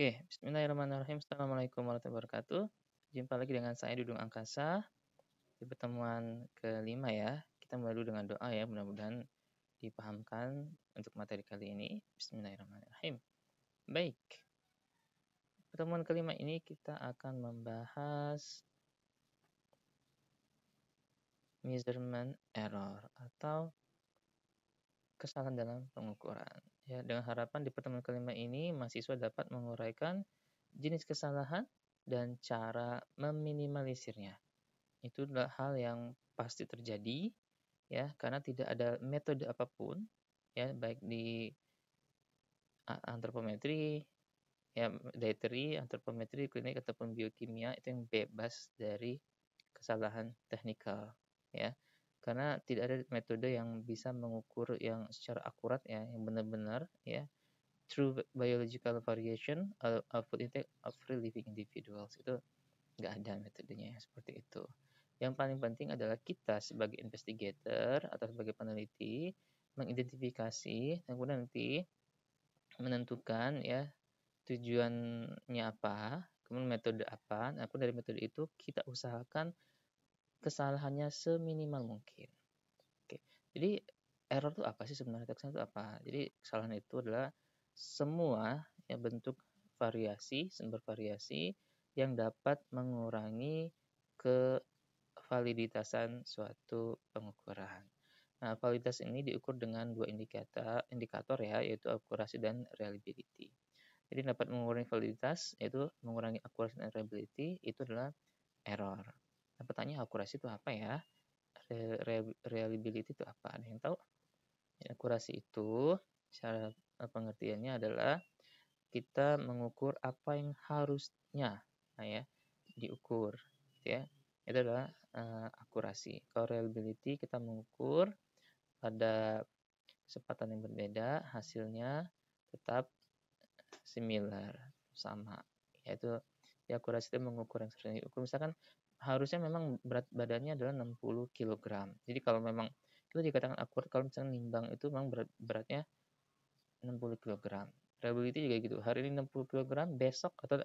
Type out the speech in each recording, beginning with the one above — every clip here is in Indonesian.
Oke, bismillahirrahmanirrahim. Assalamualaikum warahmatullahi wabarakatuh. Jumpa lagi dengan saya Dudung Angkasa di pertemuan kelima ya. Kita mulai dulu dengan doa ya, mudah-mudahan dipahamkan untuk materi kali ini. Bismillahirrahmanirrahim. Baik. Pertemuan kelima ini kita akan membahas measurement error atau kesalahan dalam pengukuran. Ya, dengan harapan di pertemuan kelima ini, mahasiswa dapat menguraikan jenis kesalahan dan cara meminimalisirnya. Itu adalah hal yang pasti terjadi, ya, karena tidak ada metode apapun, ya, baik di antropometri, ya, dietary, antropometri, klinik, ataupun biokimia, itu yang bebas dari kesalahan teknikal, ya karena tidak ada metode yang bisa mengukur yang secara akurat ya yang benar-benar ya true biological variation output intake of free living individuals itu nggak ada metodenya seperti itu yang paling penting adalah kita sebagai investigator atau sebagai peneliti mengidentifikasi dan kemudian nanti menentukan ya tujuannya apa kemudian metode apa nah, dari metode itu kita usahakan kesalahannya seminimal mungkin. Oke. Jadi error itu apa sih sebenarnya teksnya itu apa? Jadi kesalahan itu adalah semua ya bentuk variasi, sumber variasi yang dapat mengurangi kevaliditasan suatu pengukuran. Nah, validitas ini diukur dengan dua indikator, indikator ya, yaitu akurasi dan reliability. Jadi dapat mengurangi validitas, yaitu mengurangi akurasi dan reliability itu adalah error. Nah, pertanyaan akurasi itu apa ya? Reliability itu apa? Ada yang tahu? Ya, akurasi itu cara eh, pengertiannya adalah kita mengukur apa yang harusnya, nah ya, diukur, gitu ya. Itu adalah uh, akurasi. Kalau reliability kita mengukur pada kesempatan yang berbeda, hasilnya tetap similar, sama. Yaitu ya akurasi itu mengukur yang seharusnya diukur. Misalkan harusnya memang berat badannya adalah 60 kg. Jadi kalau memang itu dikatakan akurat kalau misalnya nimbang itu memang berat beratnya 60 kg. Probability juga gitu. Hari ini 60 kg, besok atau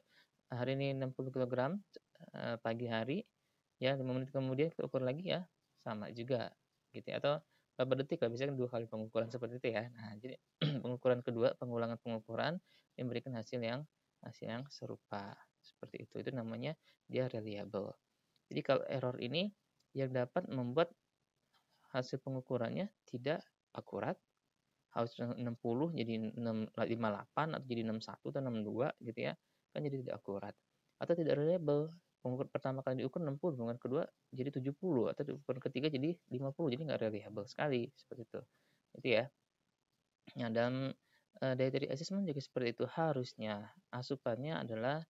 hari ini 60 kg eh, pagi hari ya 5 menit kemudian kita ukur lagi ya sama juga gitu ya. atau berapa detik lah biasanya kan dua kali pengukuran seperti itu ya nah jadi pengukuran kedua pengulangan pengukuran memberikan hasil yang hasil yang serupa seperti itu itu namanya dia reliable jadi kalau error ini yang dapat membuat hasil pengukurannya tidak akurat. Harus 60 jadi 58 atau jadi 61 atau 62 gitu ya. Kan jadi tidak akurat. Atau tidak reliable. Pengukur pertama kali diukur 60, pengukur kedua jadi 70 atau pengukur ketiga jadi 50. Jadi nggak reliable sekali seperti itu. Itu ya. Nah, dalam uh, eh, dietary assessment juga seperti itu harusnya asupannya adalah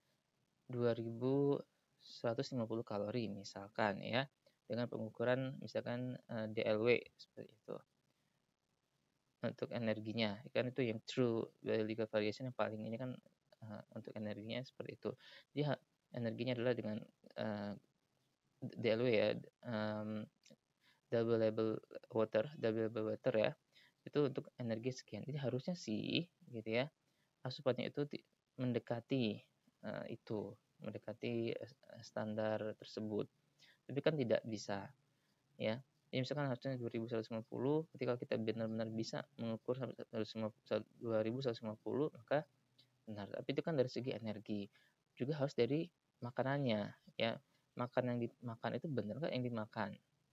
2000 150 kalori misalkan ya dengan pengukuran misalkan uh, eh, DLW seperti itu untuk energinya kan itu yang true legal variation yang paling ini kan uh, untuk energinya seperti itu jadi energinya adalah dengan uh, eh, DLW ya um, double level water double level water ya itu untuk energi sekian jadi harusnya sih gitu ya asupannya itu mendekati uh, itu mendekati eh, standar tersebut. Tapi kan tidak bisa. Ya. Ini misalkan harusnya 2150, ketika kita benar-benar bisa mengukur 2150, maka benar. Tapi itu kan dari segi energi. Juga harus dari makanannya, ya. Makan yang dimakan itu benar kan yang dimakan.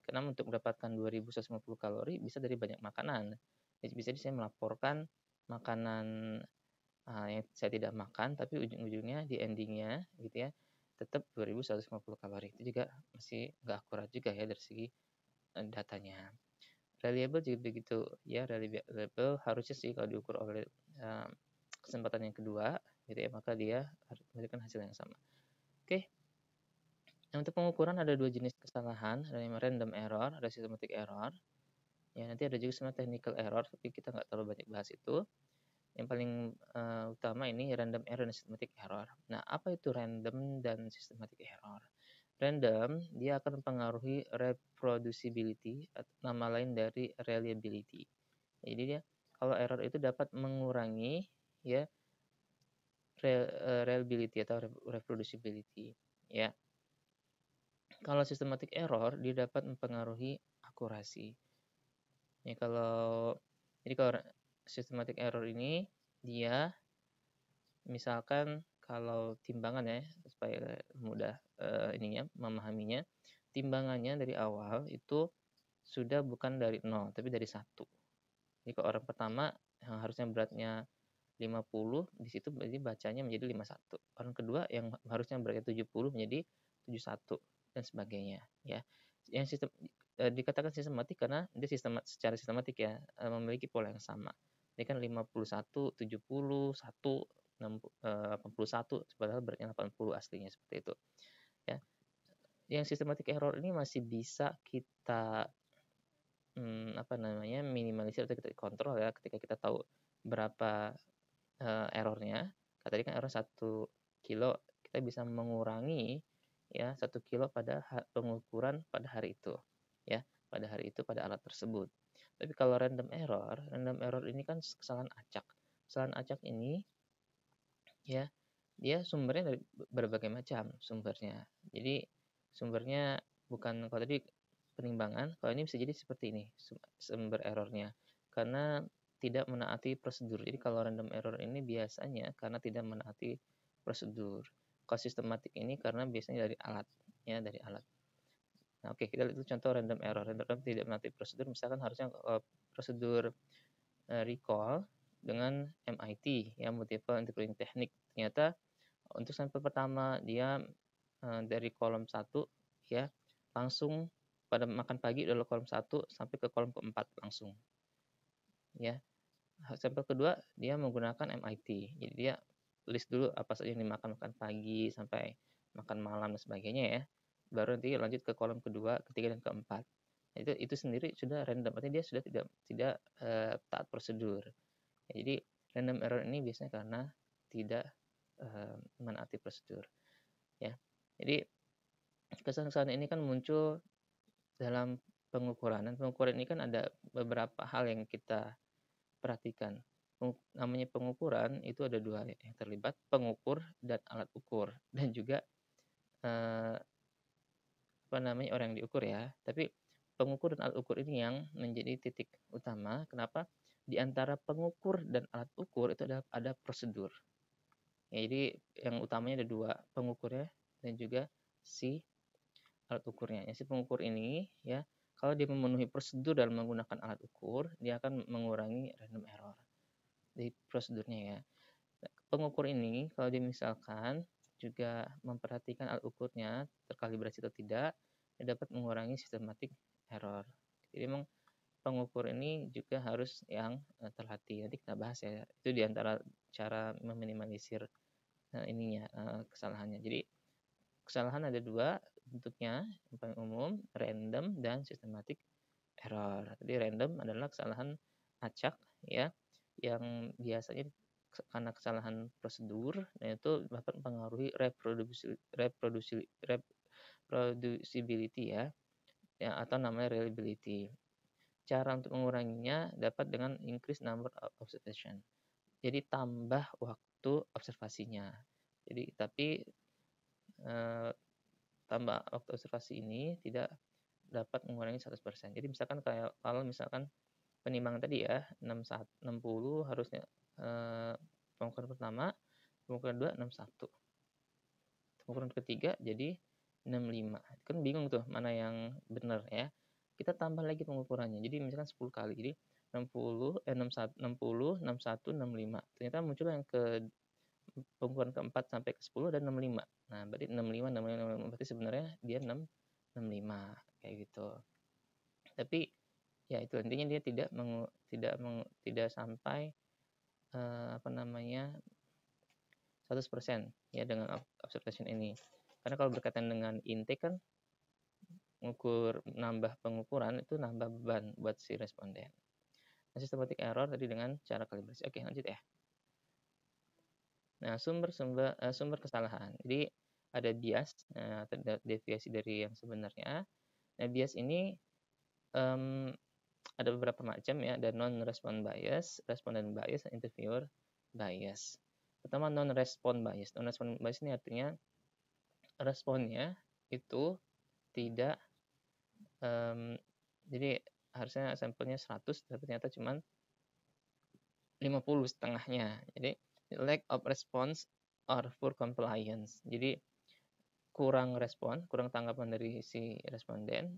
Karena untuk mendapatkan 2150 kalori bisa dari banyak makanan. Jadi bisa saya melaporkan makanan uh, saya tidak makan tapi ujung-ujungnya di endingnya gitu ya tetap 2150 kalori itu juga masih nggak akurat juga ya dari segi eh, datanya reliable juga begitu ya reliable harusnya sih kalau diukur oleh um, kesempatan yang kedua gitu ya maka dia harus memberikan hasil yang sama oke okay. Nah, untuk pengukuran ada dua jenis kesalahan, ada yang random error, ada systematic error. Ya, nanti ada juga sama technical error, tapi kita nggak terlalu banyak bahas itu yang paling uh, utama ini random error dan systematic error. Nah, apa itu random dan systematic error? Random dia akan mempengaruhi reproducibility atau nama lain dari reliability. Jadi dia kalau error itu dapat mengurangi ya eh, reliability atau reproducibility ya. Kalau systematic error dia dapat mempengaruhi akurasi. Ya kalau jadi kalau systematic error ini dia misalkan kalau timbangan ya supaya mudah uh, ininya memahaminya timbangannya dari awal itu sudah bukan dari nol tapi dari satu jadi kalau orang pertama yang harusnya beratnya 50 di situ berarti bacanya menjadi 51 orang kedua yang harusnya beratnya 70 menjadi 71 dan sebagainya ya yang sistem eh, dikatakan sistematik karena dia sistem secara sistematik ya eh, memiliki pola yang sama ini kan 51, 70, 1, 60, 81, sebenarnya beratnya 80 aslinya seperti itu. Ya. Yang sistematik error ini masih bisa kita hmm, apa namanya minimalisir atau kita kontrol ya ketika kita tahu berapa uh, errornya. Kata tadi kan error 1 kilo, kita bisa mengurangi ya 1 kilo pada pengukuran pada hari itu ya pada hari itu pada alat tersebut tapi kalau random error, random error ini kan kesalahan acak. Kesalahan acak ini ya dia sumbernya dari berbagai macam sumbernya. Jadi sumbernya bukan kalau tadi penimbangan, kalau ini bisa jadi seperti ini sumber errornya. Karena tidak menaati prosedur. Jadi kalau random error ini biasanya karena tidak menaati prosedur. Kalau sistematik ini karena biasanya dari alat, ya dari alat. Nah, oke, okay, kita lihat itu contoh random error. Random error tidak menanti prosedur, misalkan harusnya uh, prosedur uh, recall dengan MIT, ya, multiple interpreting technique. Ternyata untuk sampel pertama dia uh, dari kolom 1 ya, langsung pada makan pagi dari kolom 1 sampai ke kolom keempat langsung. Ya. Sampel kedua dia menggunakan MIT. Jadi dia list dulu apa saja yang dimakan makan pagi sampai makan malam dan sebagainya ya baru nanti lanjut ke kolom kedua, ketiga dan keempat. Nah, itu itu sendiri sudah random, artinya dia sudah tidak tidak uh, taat prosedur. Ya, jadi random error ini biasanya karena tidak uh, menaati prosedur. Ya. Jadi kesan-kesan ini kan muncul dalam pengukuran. Dan pengukuran ini kan ada beberapa hal yang kita perhatikan. namanya pengukuran itu ada dua yang terlibat, pengukur dan alat ukur, dan juga eh, apa namanya orang yang diukur ya. Tapi pengukur dan alat ukur ini yang menjadi titik utama. Kenapa? Di antara pengukur dan alat ukur itu ada ada prosedur. Ya, jadi yang utamanya ada dua pengukurnya dan juga si alat ukurnya. Ya, si pengukur ini ya kalau dia memenuhi prosedur dalam menggunakan alat ukur, dia akan mengurangi random error di prosedurnya ya. Pengukur ini kalau dia misalkan juga memperhatikan alat ukurnya terkalibrasi atau tidak dan dapat mengurangi sistematik error. Jadi memang pengukur ini juga harus yang eh, terlatih. Nanti kita bahas ya. Itu diantara cara meminimalisir nah, ininya eh, kesalahannya. Jadi kesalahan ada dua bentuknya yang paling umum random dan sistematik error. Jadi random adalah kesalahan acak ya yang biasanya karena kesalahan prosedur nah itu dapat mempengaruhi reproduksi reproduksi reproducibility ya, ya atau namanya reliability cara untuk menguranginya dapat dengan increase number of observation jadi tambah waktu observasinya jadi tapi eh, tambah waktu observasi ini tidak dapat mengurangi 100% jadi misalkan kayak kalau misalkan penimbang tadi ya 61, 60 harusnya pengukuran eh, pertama, pengukuran kedua 61. Pengukuran ketiga jadi 65. Kan bingung tuh mana yang benar ya. Kita tambah lagi pengukurannya. Jadi misalkan 10 kali. Jadi 60 eh 61 60 61 65. Ternyata muncul yang ke pengukuran keempat sampai ke 10 dan 65. Nah, berarti 65 65 65 berarti sebenarnya dia 6 65 kayak gitu. Tapi ya itu intinya dia tidak mengu, tidak mengu, tidak sampai uh, apa namanya 100% ya dengan observation ini. Karena kalau berkaitan dengan intake kan mengukur nambah pengukuran itu nambah beban buat si responden. Nah, systematic error tadi dengan cara kalibrasi. Oke, lanjut ya. Nah, sumber-sumber uh, eh, sumber kesalahan. Jadi ada bias uh, deviasi dari yang sebenarnya. Nah, bias ini um, ada beberapa macam ya, ada non-respond bias, responden bias, interviewer bias. Pertama non-respond bias. Non-respond bias ini artinya responnya itu tidak um, jadi harusnya sampelnya 100 tapi ternyata cuma 50 setengahnya. Jadi lack of response or poor compliance. Jadi kurang respon, kurang tanggapan dari si responden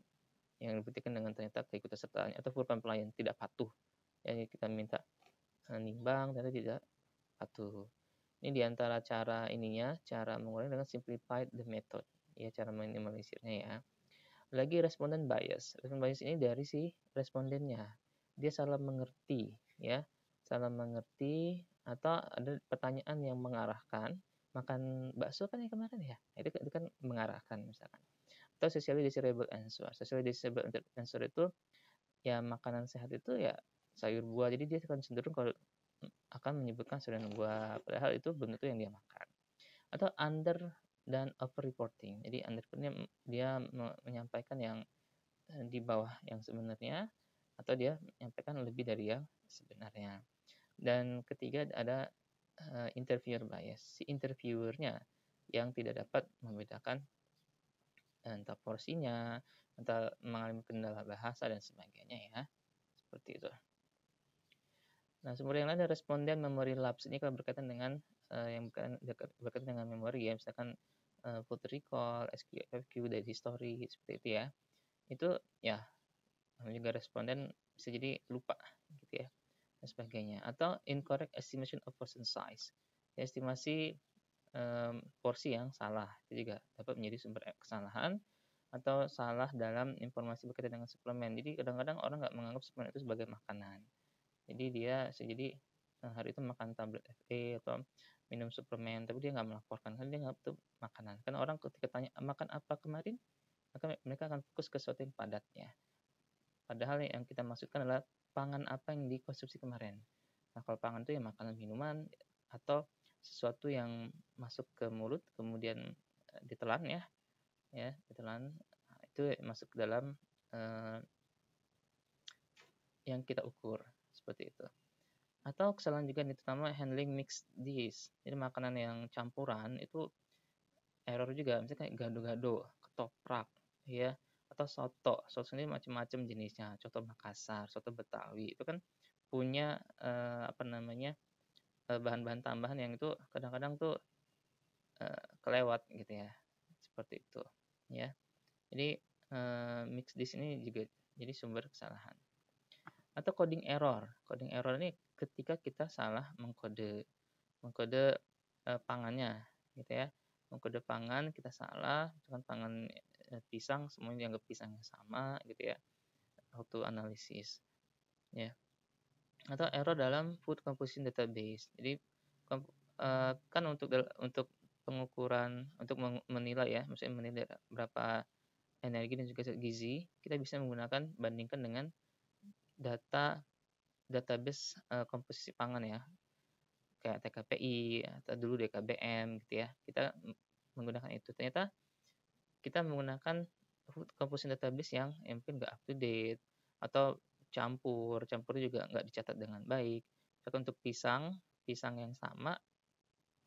yang dibuktikan dengan ternyata keikutsertaannya atau perubahan pelayan tidak patuh yang kita minta ah, nimbang ternyata tidak patuh ini diantara cara ininya cara mengurangi dengan simplified the method ya cara minimalisirnya ya lagi responden bias responden bias ini dari si respondennya dia salah mengerti ya salah mengerti atau ada pertanyaan yang mengarahkan makan bakso kan yang kemarin ya itu kan, kan mengarahkan misalkan atau socially desirable answer. Socially desirable answer itu ya makanan sehat itu ya sayur buah. Jadi dia akan cenderung kalau mm, akan menyebutkan sayur buah padahal itu benar yang dia makan. Atau under dan over reporting. Jadi under reporting mm, dia menyampaikan yang eh, di bawah yang sebenarnya atau dia menyampaikan lebih dari yang sebenarnya. Dan ketiga ada eh, interviewer bias. Si interviewernya yang tidak dapat membedakan entah porsinya, entah mengalami kendala bahasa dan sebagainya ya. Seperti itu. Nah, sumber yang lain ada responden memory lapse. Ini kalau berkaitan dengan uh, yang berkaitan, berkaitan dengan memori ya, misalkan uh, food recall, SQ, dari history seperti itu ya. Itu ya juga responden bisa jadi lupa gitu ya dan sebagainya atau incorrect estimation of person size. estimasi um, porsi yang salah. Itu juga dapat menjadi sumber kesalahan atau salah dalam informasi berkaitan dengan suplemen. Jadi kadang-kadang orang nggak menganggap suplemen itu sebagai makanan. Jadi dia jadi eh, hari itu makan tablet FE atau minum suplemen, tapi dia nggak melaporkan kan dia nggak itu makanan. Kan orang ketika tanya ah, makan apa kemarin, maka mereka akan fokus ke sesuatu yang padatnya. Padahal yang kita maksudkan adalah pangan apa yang dikonsumsi kemarin. Nah kalau pangan itu ya makanan minuman atau sesuatu yang masuk ke mulut kemudian eh, ditelan ya ya ditelan nah, itu masuk ke dalam uh, yang kita ukur seperti itu atau kesalahan juga yang terutama handling mixed dish jadi makanan yang campuran itu error juga misalnya kayak gado-gado ketoprak ya atau soto soto sendiri macam-macam jenisnya contoh Makassar soto Betawi itu kan punya uh, apa namanya Eh, bahan-bahan tambahan yang itu kadang-kadang tuh uh, kelewat gitu ya seperti itu ya jadi uh, mix di sini juga jadi sumber kesalahan atau coding error coding error ini ketika kita salah mengkode mengkode uh, pangannya gitu ya mengkode pangan kita salah misalkan pangan uh, pisang semuanya dianggap pisangnya sama gitu ya waktu analisis ya atau error dalam food composition database. Jadi eh, kan untuk untuk pengukuran untuk menilai ya, maksudnya menilai berapa energi dan juga gizi, kita bisa menggunakan bandingkan dengan data database eh, komposisi pangan ya. Kayak TKPI atau dulu DKBM gitu ya. Kita menggunakan itu. Ternyata kita menggunakan food composition database yang, yang mungkin nggak up to date atau campur, campur juga nggak dicatat dengan baik. Misalkan untuk pisang, pisang yang sama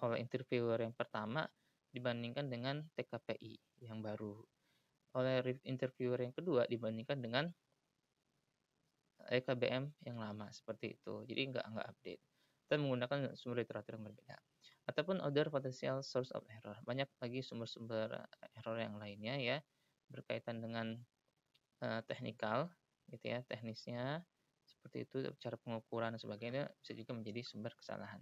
oleh interviewer yang pertama dibandingkan dengan TKPI yang baru. Oleh interviewer yang kedua dibandingkan dengan EKBM yang lama seperti itu. Jadi nggak nggak update. Kita menggunakan sumber literatur yang berbeda. Ataupun other potential source of error. Banyak lagi sumber-sumber error yang lainnya ya berkaitan dengan uh, teknikal gitu ya teknisnya seperti itu cara pengukuran dan sebagainya bisa juga menjadi sumber kesalahan